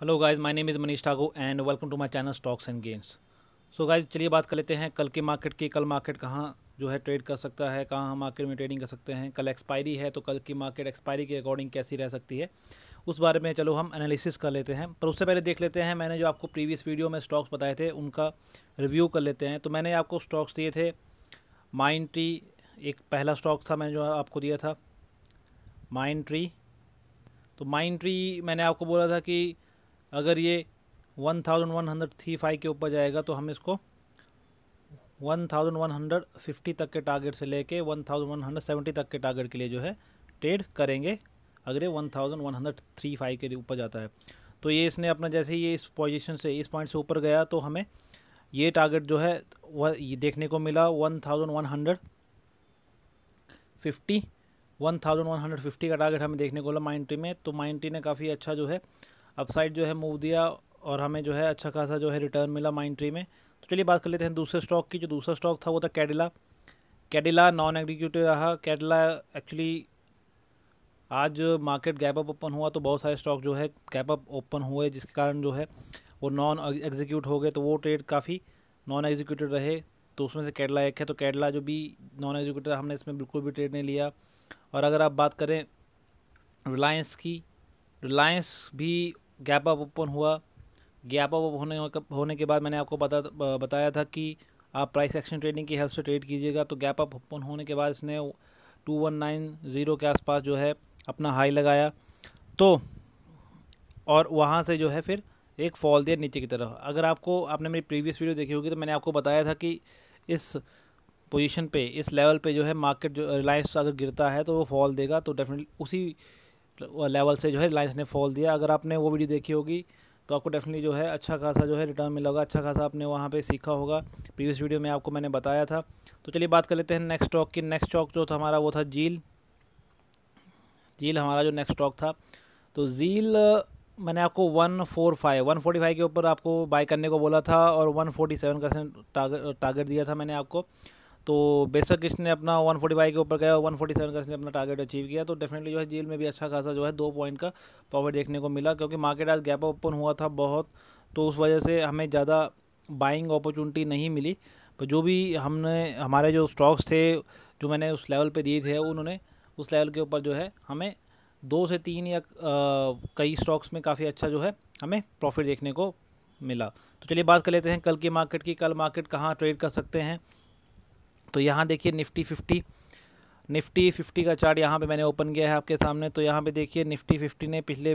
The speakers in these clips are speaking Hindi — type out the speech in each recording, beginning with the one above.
hello guys my name is Manish Thakur and welcome to my channel stocks and games so guys चलिए बात कर लेते हैं कल के मार्केट की कल मार्केट कहाँ जो है ट्रेड कर सकता है कहाँ हम मार्केट में ट्रेडिंग कर सकते हैं कल एक्सपायरी है तो कल की मार्केट एक्सपायरी के अकॉर्डिंग कैसी रह सकती है उस बारे में चलो हम एनालिसिस कर लेते हैं पर उससे पहले देख लेते हैं मैंने जो आपको प्रीवियस वीडियो में स्टॉक्स बताए थे उनका रिव्यू कर लेते हैं तो मैंने आपको स्टॉक्स दिए थे माइंड ट्री एक पहला स्टॉक था मैंने जो आपको दिया था माइंड ट्री तो माइंड ट्री मैंने आपको बोला था कि अगर ये one thousand one hundred three five के ऊपर जाएगा तो हम इसको one thousand one hundred fifty तक के टारगेट से लेके one thousand one hundred seventy तक के टारगेट के लिए जो है ट्रेड करेंगे अगर ये one thousand one hundred three five के ऊपर जाता है तो ये इसने अपना जैसे ही ये इस पोजिशन से इस पॉइंट से ऊपर गया तो हमें ये टारगेट जो है वह ये देखने को मिला one thousand one hundred fifty one thousand one hundred fifty का टारगेट हमें देखने को मिला माइंट्री में तो माइंट्री ने काफ़ी अच्छा जो है अपसाइड जो है मूव दिया और हमें जो है अच्छा खासा जो है रिटर्न मिला माइन ट्री में तो चलिए बात कर लेते हैं दूसरे स्टॉक की जो दूसरा स्टॉक था वो था कैडिला कैडिला नॉन एग्जीक्यूटिव रहा कैडिला एक्चुअली आज मार्केट गैप अप ओपन हुआ तो बहुत सारे स्टॉक जो है गैप अप ओपन हुए जिसके कारण जो है वो नॉन एग्जीक्यूट हो गए तो वो ट्रेड काफ़ी नॉन एग्जीक्यूटिव रहे तो उसमें से कैडला एक है तो कैडला जो भी नॉन एग्जीक्यूटिव हमने इसमें बिल्कुल भी ट्रेड नहीं लिया और अगर आप बात करें रिलायंस की रिलायंस भी गैप अप ओपन हुआ गैप अप होने होने के बाद मैंने आपको बता बताया था कि आप प्राइस एक्शन ट्रेडिंग की हेल्प से ट्रेड कीजिएगा तो गैप अप ओपन होने के बाद इसने टू वन नाइन ज़ीरो के आसपास जो है अपना हाई लगाया तो और वहाँ से जो है फिर एक फॉल दिया नीचे की तरफ अगर आपको आपने मेरी प्रीवियस वीडियो देखी होगी तो मैंने आपको बताया था कि इस पोजीशन पे इस लेवल पे जो है मार्केट जो रिलायंस अगर गिरता है तो वो फॉल देगा तो डेफिनेटली उसी लेवल से जो है रिलायंस ने फॉल दिया अगर आपने वो वीडियो देखी होगी तो आपको डेफिनेटली जो है अच्छा खासा जो है रिटर्न मिला होगा अच्छा खासा आपने वहाँ पे सीखा होगा प्रीवियस वीडियो में आपको मैंने बताया था तो चलिए बात कर लेते हैं नेक्स्ट स्टॉक की नेक्स्ट स्टॉक जो था हमारा वो था जील जील हमारा जो नेक्स्ट स्टॉक था तो जील मैंने आपको one four five one forty five के ऊपर आपको बाय करने को बोला था और वन फोर्टी सेवन का टारगेट दिया था मैंने आपको तो बेशक इसने अपना 145 के ऊपर गया और 147 का इसने अपना टारगेट अचीव किया तो डेफिनेटली जो है जेल में भी अच्छा खासा जो है दो पॉइंट का प्रॉफिट देखने को मिला क्योंकि मार्केट आज गैप ओपन हुआ था बहुत तो उस वजह से हमें ज़्यादा बाइंग अपॉर्चुनिटी नहीं मिली पर जो भी हमने हमारे जो स्टॉक्स थे जो मैंने उस लेवल पर दिए थे उन्होंने उस लेवल के ऊपर जो है हमें दो से तीन या कई स्टॉक्स में काफ़ी अच्छा जो है हमें प्रॉफिट देखने को मिला तो चलिए बात कर लेते हैं कल की मार्केट की कल मार्केट कहाँ ट्रेड कर सकते हैं तो यहाँ देखिए निफ्टी फिफ्टी निफ्टी फिफ्टी का चार्ट यहाँ पे मैंने ओपन किया है आपके सामने तो यहाँ पे देखिए निफ्टी फिफ्टी ने पिछले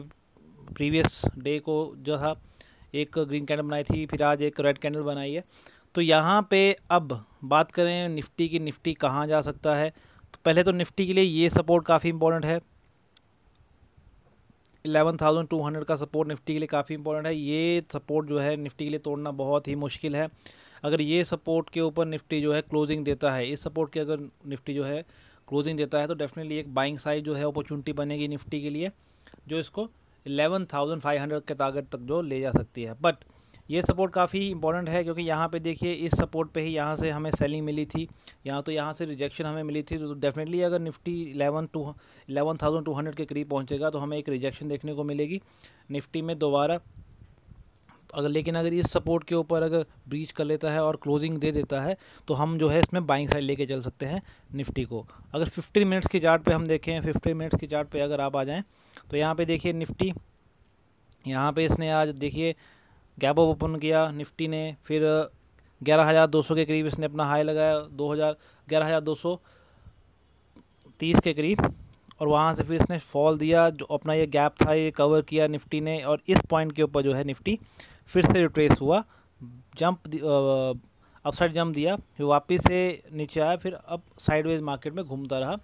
प्रीवियस डे को जो था एक ग्रीन कैंडल बनाई थी फिर आज एक रेड कैंडल बनाई है तो यहाँ पे अब बात करें निफ्टी की निफ्टी कहाँ जा सकता है तो पहले तो निफ्टी के लिए ये सपोर्ट काफ़ी इंपॉर्टेंट है एलेवन थाउजेंड टू हंड्रेड का सपोर्ट निफ्टी के लिए काफ़ी इंपॉर्टेंट है ये सपोर्ट जो है निफ्टी के लिए तोड़ना बहुत ही मुश्किल है अगर ये सपोर्ट के ऊपर निफ्टी जो है क्लोजिंग देता है इस सपोर्ट के अगर निफ्टी जो है क्लोजिंग देता है तो डेफिनेटली एक बाइंग साइड जो है अपॉर्चुनिटी बनेगी निफ्टी के लिए जो इसको एलेवन थाउजेंड फाइव हंड्रेड के तागत तक जो ले जा सकती है बट ये सपोर्ट काफ़ी इंपॉर्टेंट है क्योंकि यहाँ पे देखिए इस सपोर्ट पे ही यहाँ से हमें सेलिंग मिली थी यहाँ तो यहाँ से रिजेक्शन हमें मिली थी तो डेफिनेटली अगर Nifty eleven two eleven thousand two hundred के करीब पहुँचेगा तो हमें एक रिजेक्शन देखने को मिलेगी निफ्टी में दोबारा अगर लेकिन अगर इस सपोर्ट के ऊपर अगर ब्रीच कर लेता है और क्लोजिंग दे देता है तो हम जो है इसमें बाइंग साइड लेके चल सकते हैं निफ्टी को अगर फिफ्टी मिनट्स की चार्ट पे हम देखें फिफ्टी मिनट्स की चार्ट पे अगर आप आ जाएँ तो यहाँ पर देखिए निफ्टी यहाँ पर इसने आज देखिए गैप ऑफ ओपन किया निफ्टी ने फिर ग्यारह हज़ार दो सौ के करीब इसने अपना हाई लगाया दो हज़ार ग्यारह हज़ार दो सौ तीस के करीब और वहाँ से फिर इसने फॉल दिया जो अपना ये गैप था ये कवर किया निफ्टी ने और इस पॉइंट के ऊपर जो है निफ्टी फिर से रिट्रेस हुआ जंप अपसाइड जंप दिया फिर वापस से नीचे आया फिर अब साइडवेज मार्केट में घूमता रहा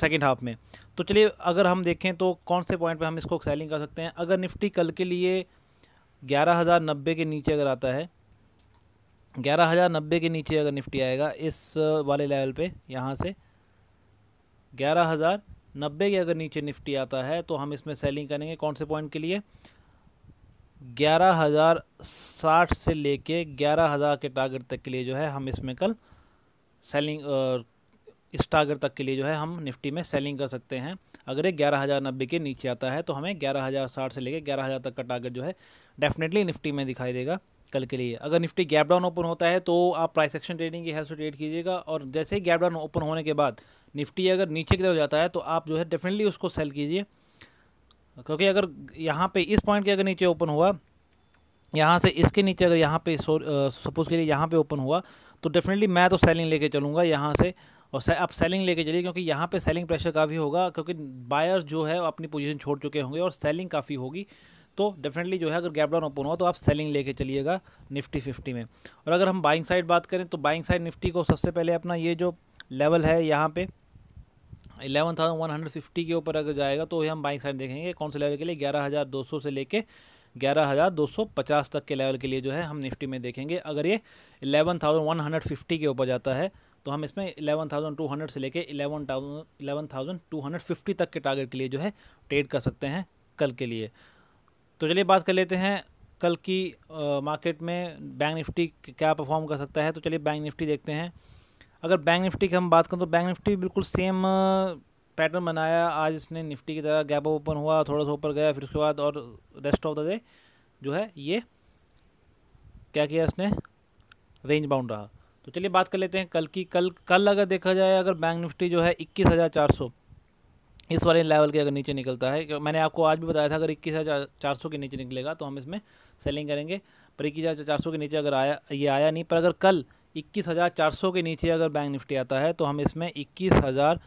सेकेंड हाफ में तो चलिए अगर हम देखें तो कौन से पॉइंट पे हम इसको सेलिंग कर सकते हैं अगर निफ्टी कल के लिए ग्यारह हज़ार नब्बे के नीचे अगर आता है ग्यारह हज़ार नब्बे के नीचे अगर निफ्टी आएगा इस वाले लेवल पे यहाँ से ग्यारह हज़ार नब्बे के अगर नीचे निफ्टी आता है तो हम इसमें सेलिंग करेंगे कौन से पॉइंट के लिए ग्यारह हज़ार साठ से लेके ग्यारह हज़ार के टारगेट तक के लिए जो है हम इसमें कल सेलिंग इस टारगेट तक के लिए जो है हम निफ्टी में सेलिंग कर सकते हैं अगर ये ग्यारह हज़ार नब्बे के नीचे आता है तो हमें ग्यारह हज़ार साठ से लेकर ग्यारह हज़ार तक का टारगेट जो है डेफिनेटली निफ्टी में दिखाई देगा कल के लिए अगर निफ्टी गैप डाउन ओपन होता है तो आप प्राइस एक्शन ट्रेडिंग की हेल्प से ट्रेड कीजिएगा और जैसे ही गैप डाउन ओपन होने के बाद निफ्टी अगर नीचे की तरफ जाता है तो आप जो है डेफिनेटली उसको सेल कीजिए क्योंकि अगर यहाँ पे इस पॉइंट के अगर नीचे ओपन हुआ यहाँ से इसके नीचे अगर यहाँ पे सपोज़ के लिए यहाँ पे ओपन हुआ तो डेफिनेटली मैं तो सेलिंग लेके चलूँगा यहाँ से और से, आप सेलिंग लेके चलिए क्योंकि यहाँ पे सेलिंग प्रेशर काफ़ी होगा क्योंकि बायर जो है अपनी पोजीशन छोड़ चुके होंगे और सेलिंग काफ़ी होगी तो डेफिनेटली जो है अगर गैपडाउन ओपन हुआ तो आप सेलिंग लेके चलिएगा निफ्टी फिफ्टी में और अगर हम बाइंग साइड बात करें तो बाइंग साइड निफ्टी को सबसे पहले अपना ये जो लेवल है यहाँ पर eleven thousand one hundred fifty के ऊपर अगर जाएगा तो हम बाइंग साइड देखेंगे कौन से लेवल के लिए ग्यारह हज़ार दो सौ से लेके ग्यारह हज़ार दो सौ पचास तक के लेवल के लिए जो है हम निफ्टी में देखेंगे अगर ये eleven thousand one hundred fifty के ऊपर जाता है तो हम इसमें एलेवन थाउजेंड टू हंड्रेड से लेके eleven eleven thousand two hundred fifty तक के टारगेट के लिए जो है ट्रेड कर सकते हैं कल के लिए तो चलिए बात कर लेते हैं कल की मार्केट में बैंक निफ्टी क्या परफॉर्म कर सकता है तो चलिए बैंक निफ्टी देखते हैं अगर बैंक निफ्टी की हम बात करें तो बैंक निफ्टी बिल्कुल सेम पैटर्न बनाया आज इसने निफ्टी की तरह गैप ओपन हुआ थोड़ा सा ऊपर गया फिर उसके बाद और रेस्ट ऑफ द डे जो है ये क्या किया इसने रेंज बाउंड रहा तो चलिए बात कर लेते हैं कल की कल कल अगर देखा जाए अगर बैंक निफ्टी जो है इक्कीस हज़ार चार सौ इस वाले लेवल के अगर नीचे निकलता है मैंने आपको आज भी बताया था अगर इक्कीस हज़ार चार सौ के नीचे निकलेगा तो हम इसमें सेलिंग करेंगे पर इक्कीस हज़ार चार सौ के नीचे अगर आया ये आया नहीं पर अगर कल इक्कीस हज़ार चार सौ के नीचे अगर बैंक निफ्टी आता है तो हम इसमें इक्कीस हज़ार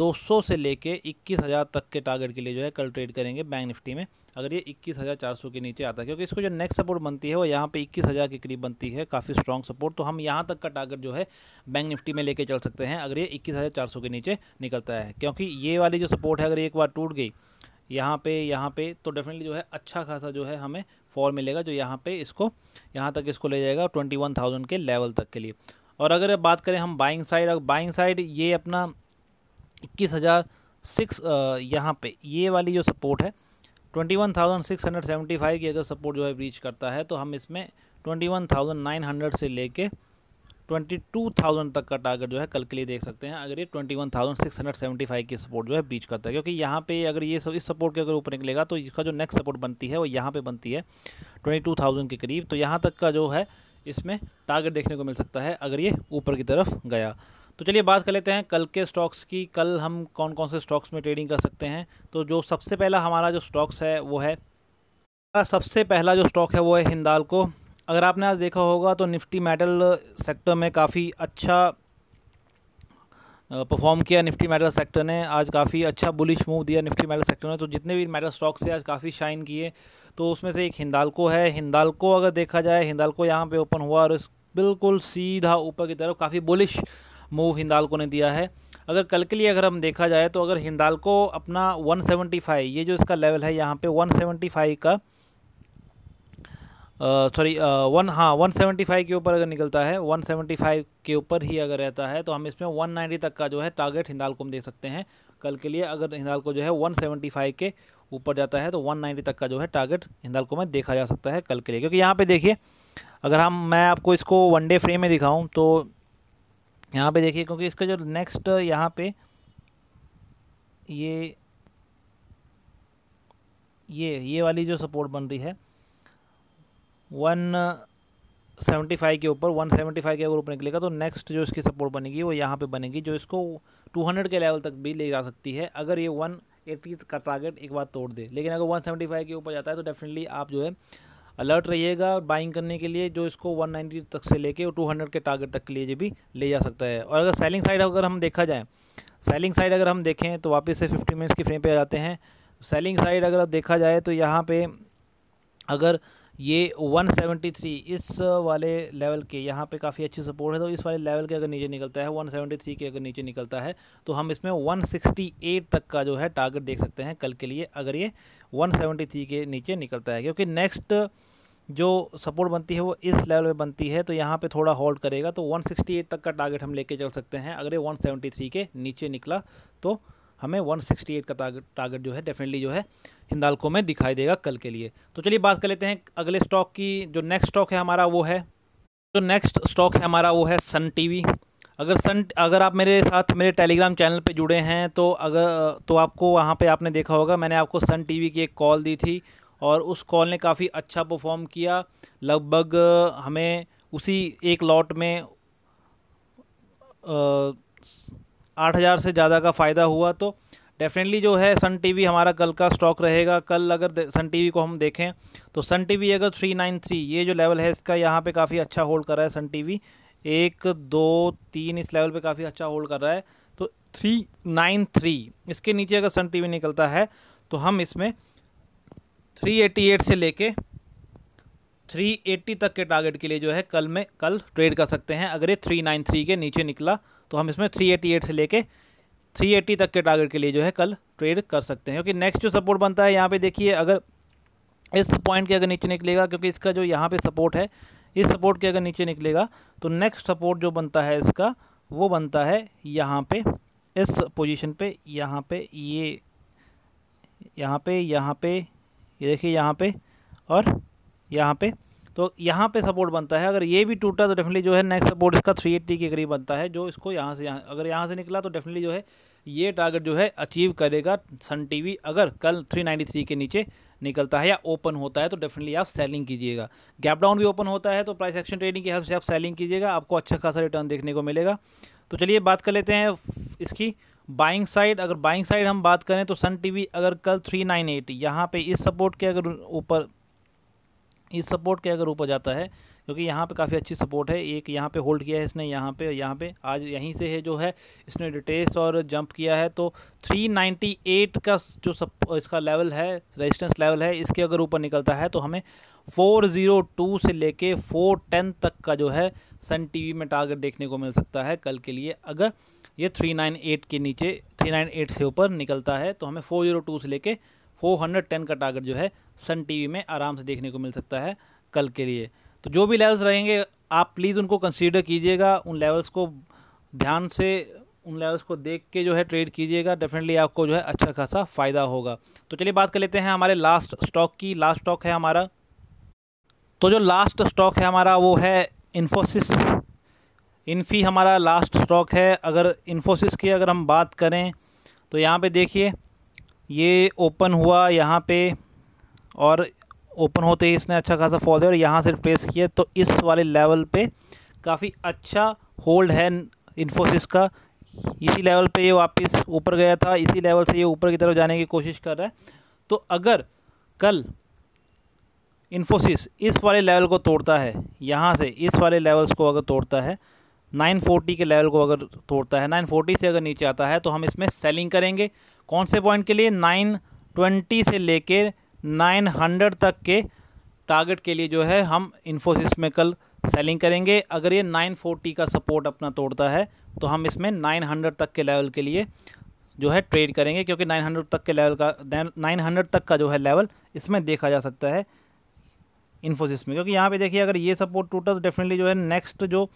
दो सौ से लेके इक्कीस हज़ार तक के टारगेट के लिए जो है कल ट्रेड करेंगे बैंक निफ्टी में अगर ये इक्कीस हज़ार चार सौ के नीचे आता है क्योंकि इसको जो नेक्स्ट सपोर्ट बनती है वो यहाँ पे इक्कीस हज़ार के करीब बनती है काफ़ी स्ट्रॉन्ग सपोर्ट तो हम यहाँ तक का टारगेट जो है बैंक निफ्टी में लेके चल सकते हैं अगर ये इक्कीस हज़ार चार सौ के नीचे निकलता है क्योंकि ये वाली जो सपोर्ट है अगर एक बार टूट गई यहाँ पे यहाँ पे तो डेफिनेटली जो है अच्छा खासा जो है हमें फॉर मिलेगा जो यहाँ पे इसको यहाँ तक इसको ले जाएगा ट्वेंटी वन थाउजेंड के लेवल तक के लिए और अगर बात करें हम बाइंग साइड अगर बाइंग साइड ये अपना इक्कीस हज़ार सिक्स यहाँ पे ये वाली जो सपोर्ट है twenty one thousand six hundred seventy five की अगर सपोर्ट जो है ब्रीच करता है तो हम इसमें twenty one thousand nine hundred से लेके ट्वेंटी टू थाउजेंड तक का टारगेट जो है कल के लिए देख सकते हैं अगर ये twenty one thousand six hundred seventy five की सपोर्ट जो है बीच करता है क्योंकि यहाँ पे अगर ये सब इस सपोर्ट के अगर ऊपर निकलेगा तो इसका जो नेक्स्ट सपोर्ट बनती है वो यहाँ पे बनती है ट्वेंटी टू थाउजेंड के करीब तो यहाँ तक का जो है इसमें टारगेट देखने को मिल सकता है अगर ये ऊपर की तरफ गया तो चलिए बात कर लेते हैं कल के स्टॉक्स की कल हम कौन कौन से स्टॉक्स में ट्रेडिंग कर सकते हैं तो जो सबसे पहला हमारा जो स्टॉक्स है वो है सबसे पहला जो स्टॉक है वो है हिंदाल को अगर आपने आज देखा होगा तो निफ्टी मेटल सेक्टर में काफ़ी अच्छा परफॉर्म किया निफ्टी मेटल सेक्टर ने आज काफ़ी अच्छा बुलिश मूव दिया निफ्टी मेटल सेक्टर ने तो जितने भी मेटल स्टॉक्स है आज काफ़ी शाइन किए तो उसमें से एक हिंदालको है हिंदालको अगर देखा जाए हिंदालको यहाँ पे ओपन हुआ और इस बिल्कुल सीधा ऊपर की तरफ काफ़ी बुलिश मूव हिंदालको ने दिया है अगर कल के लिए अगर हम देखा जाए तो अगर हिंदालको अपना वन ये जो इसका लेवल है यहाँ पर वन का सॉरी वन हाँ वन सेवेंटी फाइव के ऊपर अगर निकलता है वन सेवेंटी फाइव के ऊपर ही अगर रहता है तो हम इसमें वन नाइन्टी तक का जो है टारगेट हिंदाल को हम दे सकते हैं कल के लिए अगर हिंदाल को जो है वन सेवेंटी फाइव के ऊपर जाता है तो वन नाइन्टी तक का जो है टारगेट हिंदाल को में देखा जा सकता है कल के लिए क्योंकि यहाँ पर देखिए अगर हम मैं आपको इसको वन डे फ्रेम में दिखाऊँ तो यहाँ पर देखिए क्योंकि इसका जो नेक्स्ट यहाँ पर ये ये ये वाली जो सपोर्ट बन रही है वन सेवेंटी फाइव के ऊपर वन सेवेंटी फाइव के अगर ऊपर निकलेगा तो नेक्स्ट जो इसकी सपोर्ट बनेगी वो यहाँ पे बनेगी जो इसको टू हंड्रेड के लेवल तक भी ले जा सकती है अगर ये वन एट्टी का टारगेट एक बार तोड़ दे लेकिन अगर वन सेवेंटी फाइव के ऊपर जाता है तो डेफिनेटली आप जो है अलर्ट रहिएगा बाइंग करने के लिए जो इसको 190 तक से लेके और हंड्रेड के टारगेट तक के लिए भी ले जा सकता है और अगर सेलिंग साइड अगर हम देखा जाए सेलिंग साइड अगर हम देखें तो वापस से फिफ्टी मिनट्स की फ्रेम पर आ जाते हैं सेलिंग साइड अगर देखा जाए तो यहाँ पर अगर ये 173 इस वाले लेवल के यहाँ पे काफ़ी अच्छी सपोर्ट है तो इस वाले लेवल के अगर नीचे निकलता है 173 के अगर नीचे निकलता है तो हम इसमें 168 तक का जो है टारगेट देख सकते हैं कल के लिए अगर ये 173 के नीचे निकलता है क्योंकि नेक्स्ट जो सपोर्ट बनती है वो इस लेवल पे बनती है तो यहाँ पे थोड़ा होल्ड करेगा तो 168 तक का टारगेट हम लेके चल सकते हैं अगर ये 173 के नीचे निकला तो हमें 168 का टारगेट टारगेट जो है डेफिनेटली जो है हिंदालको में दिखाई देगा कल के लिए तो चलिए बात कर लेते हैं अगले स्टॉक की जो नेक्स्ट स्टॉक है हमारा वो है जो नेक्स्ट स्टॉक है हमारा वो है सन टीवी अगर सन अगर आप मेरे साथ मेरे टेलीग्राम चैनल पे जुड़े हैं तो अगर तो आपको वहाँ पे आपने देखा होगा मैंने आपको सन टीवी की एक कॉल दी थी और उस कॉल ने काफ़ी अच्छा परफॉर्म किया लगभग हमें उसी एक लॉट में आ, आठ हज़ार से ज़्यादा का फ़ायदा हुआ तो डेफिनेटली जो है सन टीवी हमारा कल का स्टॉक रहेगा कल अगर सन टीवी को हम देखें तो सन टीवी अगर थ्री नाइन थ्री ये जो लेवल है इसका यहाँ पे काफ़ी अच्छा होल्ड कर रहा है सन टीवी एक दो तीन इस लेवल पे काफ़ी अच्छा होल्ड कर रहा है तो थ्री नाइन थ्री इसके नीचे अगर सन टीवी निकलता है तो हम इसमें थ्री एटी एट से लेके थ्री एट्टी तक के टारगेट के लिए जो है कल में कल ट्रेड कर सकते हैं अगर ये थ्री नाइन थ्री के नीचे निकला तो हम इसमें 388 से लेके 380 तक के टारगेट के लिए जो है कल ट्रेड कर सकते हैं क्योंकि नेक्स्ट जो सपोर्ट बनता है यहाँ पे देखिए अगर इस पॉइंट के अगर नीचे निकलेगा क्योंकि इसका जो यहाँ पे सपोर्ट है इस सपोर्ट के अगर नीचे निकलेगा तो नेक्स्ट सपोर्ट जो बनता है इसका वो बनता है यहाँ पर इस पोजिशन पर यहाँ पर ये यहाँ पर यहाँ पर ये देखिए यहाँ पर और यहाँ पर तो यहाँ पे सपोर्ट बनता है अगर ये भी टूटा तो डेफिनेटली जो है नेक्स्ट सपोर्ट इसका थ्री एट्टी के करीब बनता है जो इसको यहाँ से यहाँ अगर यहाँ से निकला तो डेफिनेटली जो है ये टारगेट जो है अचीव करेगा सन टीवी अगर कल थ्री नाइन्टी थ्री के नीचे निकलता है या ओपन होता है तो डेफिनेटली आप सेलिंग कीजिएगा गैप डाउन भी ओपन होता है तो प्राइस एक्शन ट्रेडिंग की हिसाब से आप सेलिंग कीजिएगा आपको अच्छा खासा रिटर्न देखने को मिलेगा तो चलिए बात कर लेते हैं इसकी बाइंग साइड अगर बाइंग साइड हम बात करें तो सन टी अगर कल थ्री नाइन एट यहाँ पर इस सपोर्ट के अगर ऊपर इस सपोर्ट के अगर ऊपर जाता है क्योंकि यहाँ पे काफ़ी अच्छी सपोर्ट है एक यहाँ पे होल्ड किया है इसने यहाँ पे यहाँ पे आज यहीं से है जो है इसने डिटेस और जंप किया है तो 398 का जो सब इसका लेवल है रेजिस्टेंस लेवल है इसके अगर ऊपर निकलता है तो हमें 402 से लेके 410 तक का जो है सन टी में टारगेट देखने को मिल सकता है कल के लिए अगर ये थ्री के नीचे थ्री से ऊपर निकलता है तो हमें फोर से लेके 410 का टारगेट जो है सन टीवी में आराम से देखने को मिल सकता है कल के लिए तो जो भी लेवल्स रहेंगे आप प्लीज़ उनको कंसीडर कीजिएगा उन लेवल्स को ध्यान से उन लेवल्स को देख के जो है ट्रेड कीजिएगा डेफिनेटली आपको जो है अच्छा खासा फ़ायदा होगा तो चलिए बात कर लेते हैं हमारे लास्ट स्टॉक की लास्ट स्टॉक है हमारा तो जो लास्ट स्टॉक है हमारा वो है इन्फोसिस इन्फी हमारा लास्ट स्टॉक है अगर इन्फोसिस की अगर हम बात करें तो यहाँ पे देखिए ये ओपन हुआ यहाँ पे और ओपन होते ही इसने अच्छा खासा फॉल दिया और यहाँ से रिप्लेस किया तो इस वाले लेवल पे काफ़ी अच्छा होल्ड है इन्फोसिस का इसी लेवल पे ये वापस ऊपर गया था इसी लेवल से ये ऊपर की तरफ जाने की कोशिश कर रहा है तो अगर कल इन्फोसिस इस वाले लेवल को तोड़ता है यहाँ से इस वाले लेवल्स को अगर तोड़ता है 940 के लेवल को अगर तोड़ता है 940 से अगर नीचे आता है तो हम इसमें सेलिंग करेंगे कौन से पॉइंट के लिए 920 से लेकर 900 तक के टारगेट के लिए जो है हम इन्फोसिस में कल सेलिंग करेंगे अगर ये 940 का सपोर्ट अपना तोड़ता है तो हम इसमें 900 तक के लेवल के लिए जो है ट्रेड करेंगे क्योंकि 900 तक के लेवल का 900 तक का जो है लेवल इसमें देखा जा सकता है इन्फोसिस में क्योंकि यहाँ पे देखिए अगर ये सपोर्ट टूटा तो डेफिनेटली जो है नेक्स्ट जो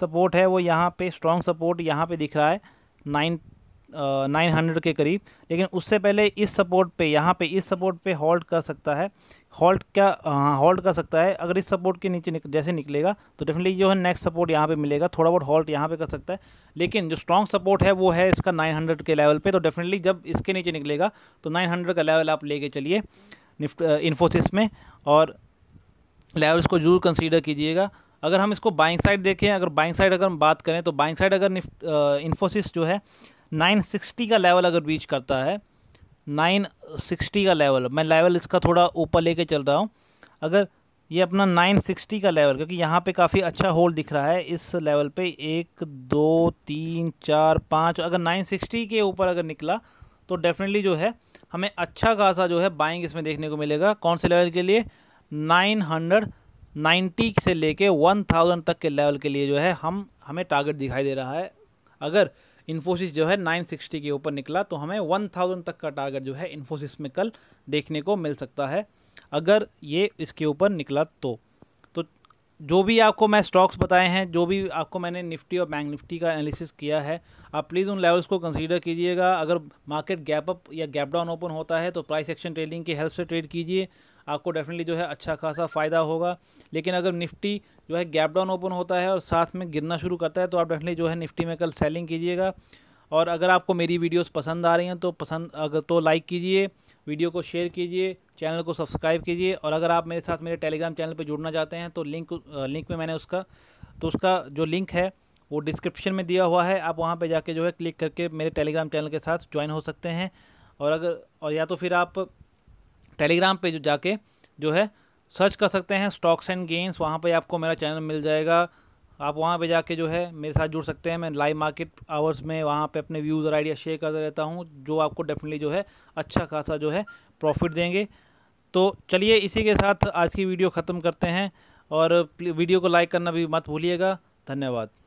सपोर्ट है वो यहाँ पे स्ट्रॉन्ग सपोर्ट यहाँ पे दिख रहा है नाइन नाइन हंड्रेड के करीब लेकिन उससे पहले इस सपोर्ट पे यहाँ पे इस सपोर्ट पे हॉल्ट कर सकता है हॉल्ट क्या हाँ हॉल्ट कर सकता है अगर इस सपोर्ट के नीचे निक, जैसे निकलेगा तो डेफिनेटली जो है नेक्स्ट सपोर्ट यहाँ पे मिलेगा थोड़ा बहुत हॉल्ट यहाँ पे कर सकता है लेकिन जो स्ट्रॉन्ग सपोर्ट है वो है इसका नाइन के लेवल पर तो डेफिनेटली जब इसके नीचे निकलेगा तो नाइन का लेवल आप लेके चलिए इन्फोसिस में और लेवल्स को जरूर कंसिडर कीजिएगा अगर हम इसको बाइंग साइड देखें अगर बाइंग साइड अगर हम बात करें तो बाइंग साइड अगर इन्फोसिस जो है 960 का लेवल अगर रीच करता है 960 का लेवल मैं लेवल इसका थोड़ा ऊपर लेके चल रहा हूँ अगर ये अपना 960 का लेवल क्योंकि यहाँ पे काफ़ी अच्छा होल दिख रहा है इस लेवल पे एक दो तीन चार पाँच अगर 960 के ऊपर अगर निकला तो डेफिनेटली जो है हमें अच्छा खासा जो है बाइंग इसमें देखने को मिलेगा कौन से लेवल के लिए नाइन्टी से लेके थाउजेंड तक के लेवल के लिए जो है हम हमें टारगेट दिखाई दे रहा है अगर इन्फोसिस जो है 960 के ऊपर निकला तो हमें 1000 तक का टारगेट जो है इन्फोसिस में कल देखने को मिल सकता है अगर ये इसके ऊपर निकला तो तो जो भी आपको मैं स्टॉक्स बताए हैं जो भी आपको मैंने निफ्टी और बैंक निफ्टी का एनालिसिस किया है आप प्लीज़ उन लेवल्स को कंसीडर कीजिएगा अगर मार्केट गैप अप या गैप डाउन ओपन होता है तो प्राइस एक्शन ट्रेडिंग की हेल्प से ट्रेड कीजिए आपको डेफिनेटली जो है अच्छा खासा फ़ायदा होगा लेकिन अगर निफ्टी जो है गैप डाउन ओपन होता है और साथ में गिरना शुरू करता है तो आप डेफिनेटली जो है निफ्टी में कल सेलिंग कीजिएगा और अगर आपको मेरी वीडियोस पसंद आ रही हैं तो पसंद अगर तो लाइक कीजिए वीडियो को शेयर कीजिए चैनल को सब्सक्राइब कीजिए और अगर आप मेरे साथ मेरे टेलीग्राम चैनल पर जुड़ना चाहते हैं तो लिंक लिंक में मैंने उसका तो उसका जो लिंक है वो डिस्क्रिप्शन में दिया हुआ है आप वहाँ पर जाके जो है क्लिक करके मेरे टेलीग्राम चैनल के साथ ज्वाइन हो सकते हैं और अगर और या तो फिर आप टेलीग्राम पे जो जाके जो है सर्च कर सकते हैं स्टॉक्स एंड गेंस वहाँ पे आपको मेरा चैनल मिल जाएगा आप वहाँ पे जाके जो है मेरे साथ जुड़ सकते हैं मैं लाइव मार्केट आवर्स में वहाँ पे अपने व्यूज़ और आइडिया शेयर करता रहता हूँ जो आपको डेफिनेटली जो है अच्छा खासा जो है प्रॉफिट देंगे तो चलिए इसी के साथ आज की वीडियो ख़त्म करते हैं और वीडियो को लाइक करना भी मत भूलिएगा धन्यवाद